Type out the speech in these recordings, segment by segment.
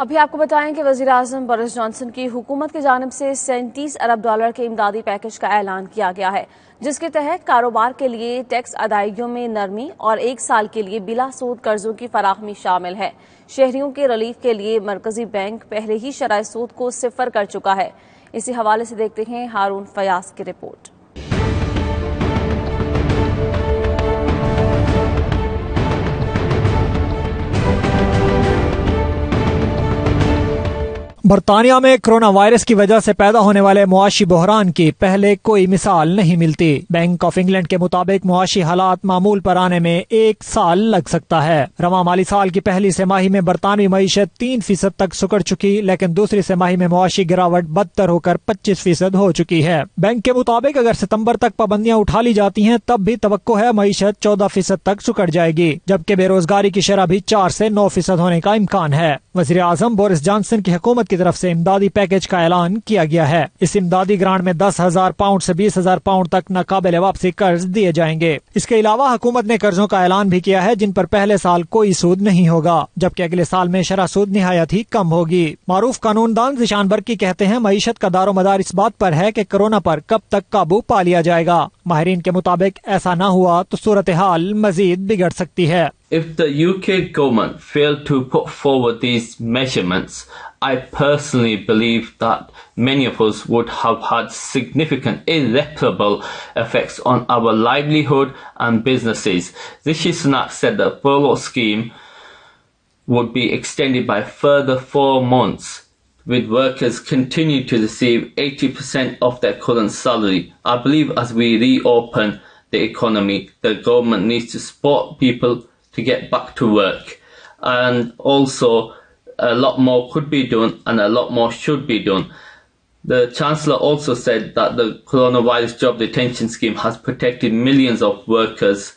अभी आपको बताएं कि वजीर अजम बोरिस जॉनसन की हुकूमत की जानब से सैंतीस अरब डॉलर के इमदादी पैकेज का ऐलान किया गया है जिसके तहत कारोबार के लिए टैक्स अदायगियों में नरमी और एक साल के लिए बिला सूद कर्जों की फराहमी शामिल है शहरियों के रिलीफ के लिए मरकजी बैंक पहले ही शराय सूद को सिफर कर चुका है इसी हवाले से देखते हैं हारून फयाज की रिपोर्ट बरतानिया में कोरोना वायरस की वजह से पैदा होने वाले मुआशी बहरान की पहले कोई मिसाल नहीं मिलती बैंक ऑफ इंग्लैंड के मुताबिक मुआशी हालात मामूल पर आने में एक साल लग सकता है रवा माली साल की पहली सेमाही में बरतानवी मीशत तीन फीसद तक सुकड़ चुकी लेकिन दूसरी सेमाही में मुआशी गिरावट बदतर होकर पच्चीस फीसद हो चुकी है बैंक के मुताबिक अगर सितम्बर तक पाबंदियाँ उठा ली जाती है तब भी तो है मीशत चौदह फीसद तक सुकड़ जाएगी जबकि बेरोजगारी की शराब भी चार ऐसी नौ फीसद होने का इम्कान है वजी अजम बोरिस जॉनसन की हुकूमत की तरफ से इमदादी पैकेज का ऐलान किया गया है इस इमदादी ग्रांट में दस हजार पाउंड ऐसी बीस हजार पाउंड तक नाकाबिल वापसी कर्ज दिए जाएंगे इसके अलावा हुकूमत ने कर्जों का ऐलान भी किया है जिन पर पहले साल कोई सूद नहीं होगा जबकि अगले साल में शरा सूद नहायत ही कम होगी मारूफ कानूनदान जिशान बर्की कहते हैं मीशत का दारो मदार इस बात पर है की कोरोना पर कब तक काबू पा लिया जाएगा माहरीन के मुताबिक ऐसा न हुआ तो सूरत हाल मजीद बिगड़ सकती है If the UK government failed to put forward these measurements, I personally believe that many of us would have had significant irreparable effects on our livelihood and businesses. Rishi Sunak said the furlough scheme would be extended by further four months. with workers continue to receive 80% of their current salary. I believe as we reopen the economy, the government needs to support people to get back to work. And also, a lot more could be done and a lot more should be done. The Chancellor also said that the coronavirus job detention scheme has protected millions of workers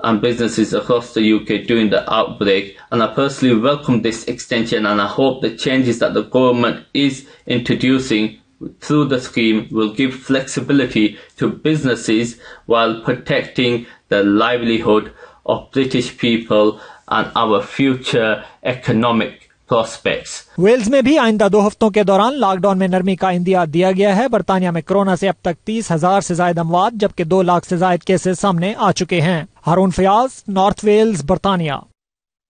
and businesses across the UK during the outbreak and I personally welcome this extension and I hope the changes that the government is introducing through the scheme will give flexibility to businesses while protecting the livelihood of British people and our future economic prospect wells में भी आइंदा दो हफ्तों के दौरान lockdown में नरमी का इंदिया दिया गया है बरतानिया में कोरोना से अब तक तीस हजार से जायद अमवाद जबकि दो लाख से जायद केसेस सामने आ चुके हैं हारून फयाज नॉर्थ वेल्स बरतानिया